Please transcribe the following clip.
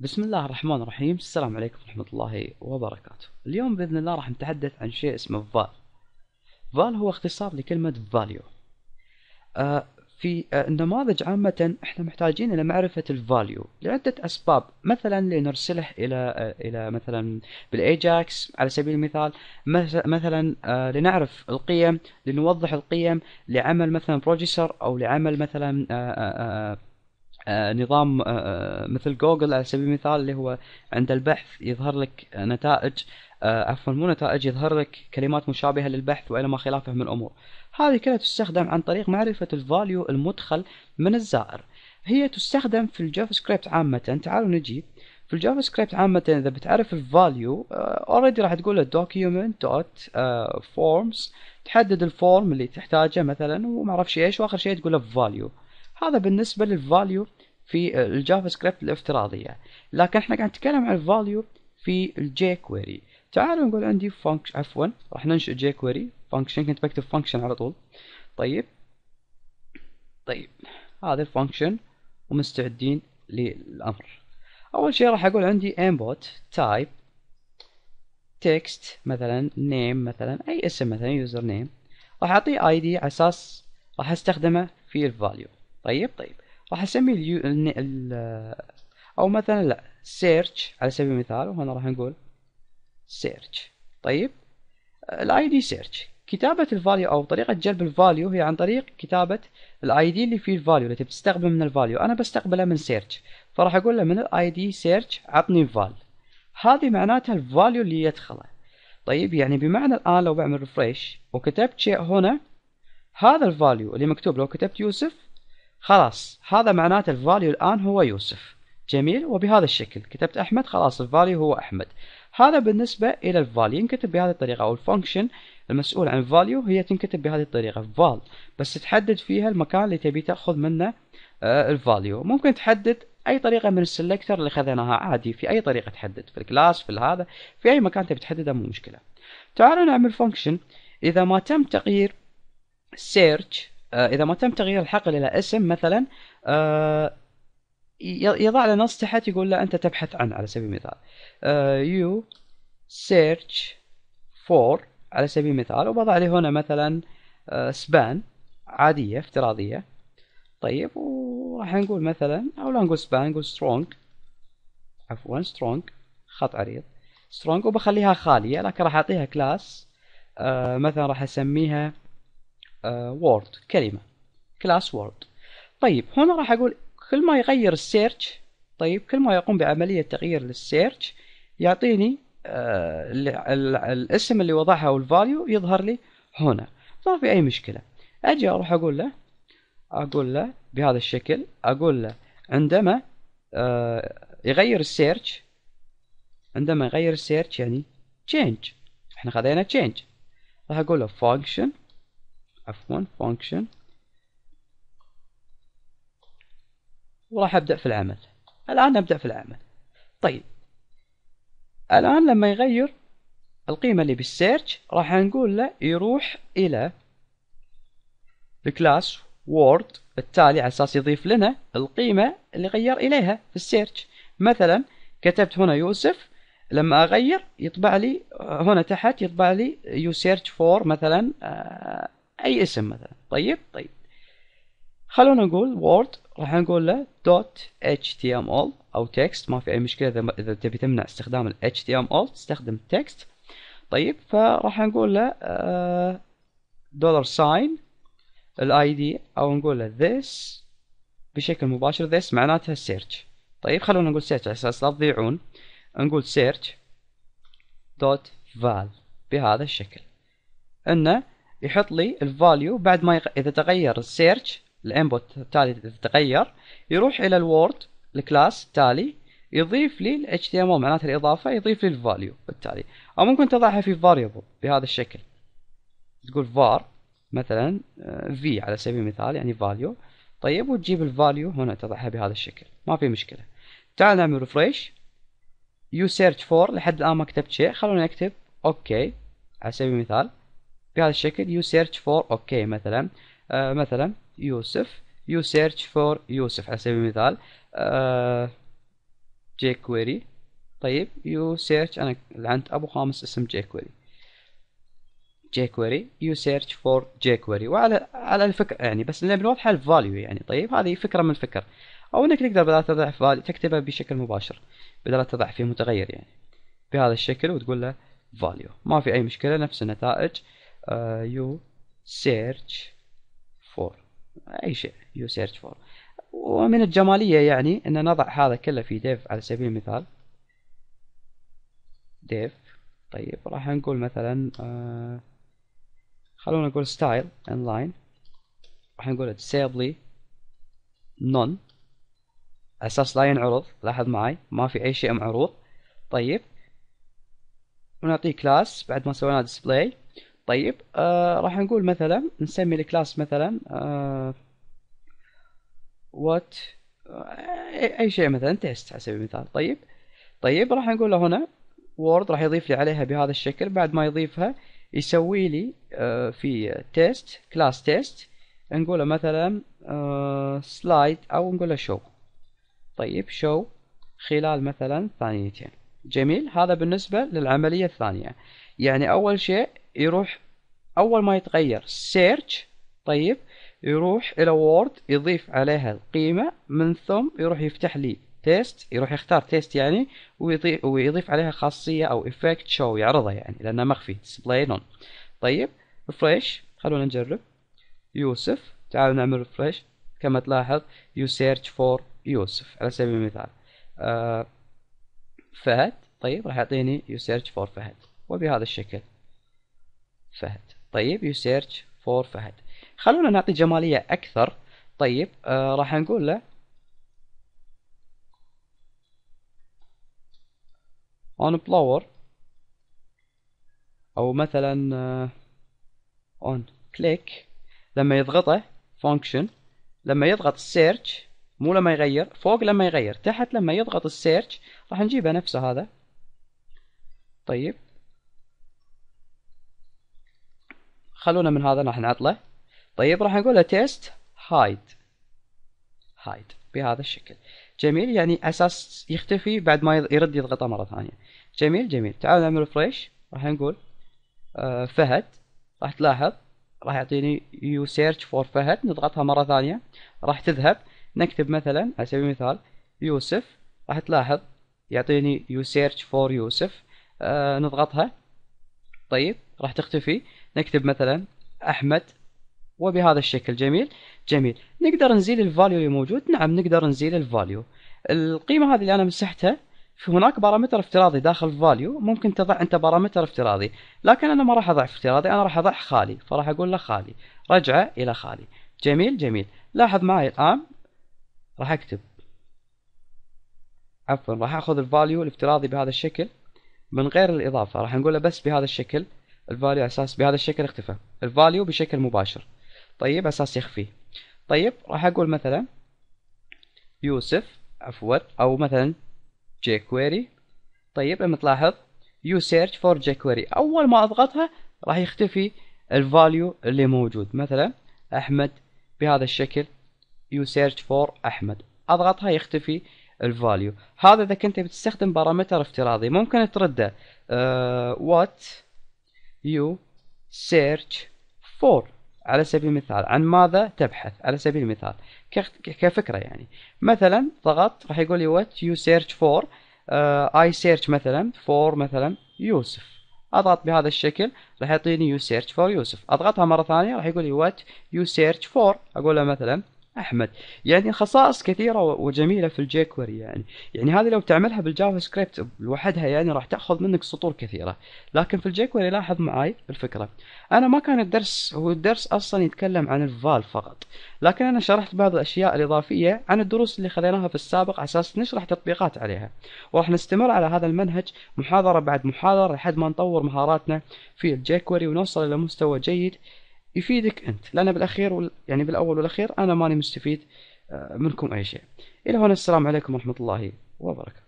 بسم الله الرحمن الرحيم السلام عليكم ورحمة الله وبركاته اليوم بإذن الله راح نتحدث عن شيء اسمه فال فال هو اختصار لكلمة فاليو آه، في آه، النماذج عامة احنا محتاجين إلى معرفة الفاليو لعدة أسباب مثلا لنرسله إلى آه، إلى مثلا بالأيجاكس على سبيل المثال مثلا لنعرف القيم لنوضح القيم لعمل مثلا بروجيسر أو لعمل مثلا آه، نظام آه، آه، مثل جوجل على سبيل المثال اللي هو عند البحث يظهر لك نتائج عفوا مو نتائج يظهر لك كلمات مشابهه للبحث والى ما خلافه من الامور هذه كلها تستخدم عن طريق معرفه الفاليو المدخل من الزائر هي تستخدم في الجافا سكريبت عامه تعالوا نجي في الجافا سكريبت عامة إذا بتعرف الفاليو اوريدي راح تقول له دوكيومنت دوت فورمز تحدد الفورم اللي تحتاجه مثلا وما اعرف ايش واخر شيء تقول له value هذا بالنسبة للفاليو في الجافا سكريبت الافتراضية لكن احنا قاعد نتكلم عن الفاليو في الجي كويري تعالوا نقول عندي فانكشن عفوا راح ننشئ جي كويري فانكشن كنت بكتب فانكشن على طول طيب طيب هذا الفانكشن ومستعدين للامر اول شيء راح اقول عندي input type text مثلا name مثلا اي اسم مثلا يوزر نيم راح اعطيه اي دي على اساس راح استخدمه في الفاليو طيب طيب راح اسمي اليو... ال... ال... او مثلا لا سيرش على سبيل المثال وهنا راح نقول سيرش طيب الاي دي سيرش كتابة الفاليو او طريقة جلب الفاليو هي عن طريق كتابة الاي دي اللي فيه الفاليو اللي تستقبل من الفاليو انا بستقبله من سيرش فراح اقول له من الاي دي سيرش عطني فال هذه معناتها الفاليو اللي يدخله طيب يعني بمعنى الان لو بعمل ريفريش وكتبت شيء هنا هذا الفاليو اللي مكتوب لو كتبت يوسف خلاص هذا معناته الفاليو الآن هو يوسف جميل وبهذا الشكل كتبت أحمد خلاص الفاليو هو أحمد هذا بالنسبة إلى الفاليو ينكتب بهذه الطريقة أو الفانكشن المسؤول عن الفاليو هي تنكتب بهذه الطريقة فال بس تحدد فيها المكان اللي تبي تأخذ منه آه، الفاليو ممكن تحدد اي طريقه من السلكتر اللي خذناها عادي في اي طريقه تحدد في الكلاس في هذا في اي مكان تبي تحدده مو مشكله تعالوا نعمل فانكشن اذا ما تم تغيير سيرش آه، اذا ما تم تغيير الحقل الى اسم مثلا آه، يضع له نص تحت يقول له انت تبحث عن على سبيل المثال يو سيرش فور على سبيل المثال وبضع لي هنا مثلا سبان آه، عاديه افتراضيه طيب وراح نقول مثلا او لا نقول سبان نقول سترونج عفوا سترونج خط عريض سترونج وبخليها خاليه لكن راح اعطيها كلاس مثلا راح اسميها وورد آه، كلمه كلاس وورد طيب هنا راح اقول كل ما يغير السيرش طيب كل ما يقوم بعمليه تغيير للسيرش يعطيني آه، ال ال الاسم اللي وضعها والفاليو يظهر لي هنا ما في اي مشكله اجي اروح اقول له اقول له بهذا الشكل اقول له عندما آه، يغير السيرش عندما يغير السيرش يعني change احنا خذينا change راح اقول له function عفوا function وراح أبدأ في العمل الآن أبدأ في العمل طيب الآن لما يغير القيمة اللي بالسيرش راح نقول له يروح إلى الكلاس وورد التالي على أساس يضيف لنا القيمة اللي غير إليها في السيرش مثلا كتبت هنا يوسف لما أغير يطبع لي هنا تحت يطبع لي يو سيرش فور مثلا آه، اي اسم مثلا طيب طيب خلونا نقول وورد راح نقول له دوت اتش تي ام html او تكست ما في اي مشكله اذا اذا تبي تمنع استخدام الاتش تي ال html تستخدم تكست طيب فراح نقول له دولار ساين الاي دي او نقول له ذس بشكل مباشر ذس معناتها سيرش طيب خلونا نقول سيرش على اساس لا تضيعون نقول سيرش دوت فال بهذا الشكل انه يحط لي الفاليو بعد ما يق... اذا تغير السيرش الانبوت التالي اذا تغير يروح الى الوورد الكلاس التالي يضيف لي ال HTML معناته الإضافة يضيف لي الفاليو بالتالي أو ممكن تضعها في variable بهذا الشكل تقول var مثلا آه، v على سبيل المثال يعني فاليو طيب وتجيب الفاليو هنا تضعها بهذا الشكل ما في مشكلة تعال نعمل ريفريش you search for لحد الآن ما كتبت شيء خلونا نكتب اوكي على سبيل المثال بهذا الشكل you search for اوكي okay مثلا آه مثلا يوسف you search for يوسف على سبيل المثال آه كويري طيب you search انا لعنت ابو خامس اسم jQuery jQuery you search for jQuery وعلى على الفكرة يعني بس نبي نوضح الفاليو يعني طيب هذه فكرة من الفكر او انك تقدر بدل تضع فاليو تكتبها بشكل مباشر بدل تضع فيه متغير يعني بهذا الشكل وتقول له فاليو ما في اي مشكلة نفس النتائج يو سيرش فور أي شيء يو سيرش فور ومن الجمالية يعني أن نضع هذا كله في ديف على سبيل المثال ديف طيب راح نقول مثلا آه، خلونا نقول ستايل لاين راح نقول ديسيبلي none اساس لا ينعرض لاحظ معي ما في اي شيء معروض طيب ونعطيه كلاس بعد ما سوينا display طيب آه راح نقول مثلا نسمي الكلاس مثلا وات آه،, آه اي شيء مثلا تيست على سبيل المثال طيب طيب راح نقول له هنا وورد راح يضيف لي عليها بهذا الشكل بعد ما يضيفها يسوي لي آه في تيست كلاس تيست نقوله مثلا سلايد آه، او نقوله شو طيب شو خلال مثلا ثانيتين جميل هذا بالنسبة للعملية الثانية يعني أول شيء يروح اول ما يتغير سيرش طيب يروح الى وورد يضيف عليها القيمه من ثم يروح يفتح لي تيست يروح يختار تيست يعني ويضيف, ويضيف عليها خاصيه او افكت شو يعرضها يعني لانها مخفي ديسبلاي نون طيب فريش خلونا نجرب يوسف تعال نعمل ريفريش كما تلاحظ يو سيرش فور يوسف على سبيل المثال آه فهد طيب راح يعطيني يو سيرش فور فهد وبهذا الشكل فهد طيب يو سيرش فور فهد خلونا نعطي جمالية أكثر طيب آه راح نقول له on blower أو مثلا آه، on click لما يضغطه function لما يضغط search مو لما يغير فوق لما يغير تحت لما يضغط السيرش راح نجيبه نفسه هذا طيب خلونا من هذا راح نعطله طيب راح نقول له تيست هايد هايد بهذا الشكل جميل يعني اساس يختفي بعد ما يرد يضغطه مره ثانيه جميل جميل تعال نعمل ريفريش راح نقول آه، فهد راح تلاحظ راح يعطيني يو سيرش فور فهد نضغطها مره ثانيه راح تذهب نكتب مثلا على سبيل المثال يوسف راح تلاحظ يعطيني يو سيرش فور يوسف آه، نضغطها طيب راح تختفي نكتب مثلا احمد وبهذا الشكل جميل جميل نقدر نزيل الفاليو اللي موجود نعم نقدر نزيل الفاليو القيمه هذه اللي انا مسحتها في هناك بارامتر افتراضي داخل فاليو ممكن تضع انت بارامتر افتراضي لكن انا ما راح اضع افتراضي انا راح اضع خالي فراح اقول له خالي رجعه الى خالي جميل جميل لاحظ معي الان راح اكتب عفوا راح اخذ الفاليو الافتراضي بهذا الشكل من غير الاضافه راح نقوله بس بهذا الشكل الفاليو اساس بهذا الشكل اختفى الفاليو بشكل مباشر طيب اساس يخفي طيب راح اقول مثلا يوسف عفوا او مثلا جي كويري طيب لما تلاحظ يو سيرش فور جي كويري اول ما اضغطها راح يختفي الفاليو اللي موجود مثلا احمد بهذا الشكل يو سيرش فور احمد اضغطها يختفي الفاليو هذا اذا كنت بتستخدم بارامتر افتراضي ممكن ترده وات آه، uh, you search for على سبيل المثال عن ماذا تبحث على سبيل المثال كفكرة يعني مثلا ضغط راح يقول لي what you search for اي آه، I search مثلا for مثلا يوسف اضغط بهذا الشكل راح يعطيني you search for يوسف اضغطها مرة ثانية راح يقول لي what you search for اقول له مثلا احمد يعني خصائص كثيره وجميله في الجيكوري يعني يعني هذه لو تعملها بالجافا سكريبت لوحدها يعني راح تاخذ منك سطور كثيره لكن في الجيكوري لاحظ معي الفكره انا ما كان الدرس هو الدرس اصلا يتكلم عن الفال فقط لكن انا شرحت بعض الاشياء الاضافيه عن الدروس اللي خذيناها في السابق على اساس نشرح تطبيقات عليها وراح نستمر على هذا المنهج محاضره بعد محاضره لحد ما نطور مهاراتنا في الجيكوري ونوصل الى مستوى جيد يفيدك انت لان بالاخير وال... يعني بالاول والاخير انا ماني مستفيد آه، منكم اي شيء الى هنا السلام عليكم ورحمه الله وبركاته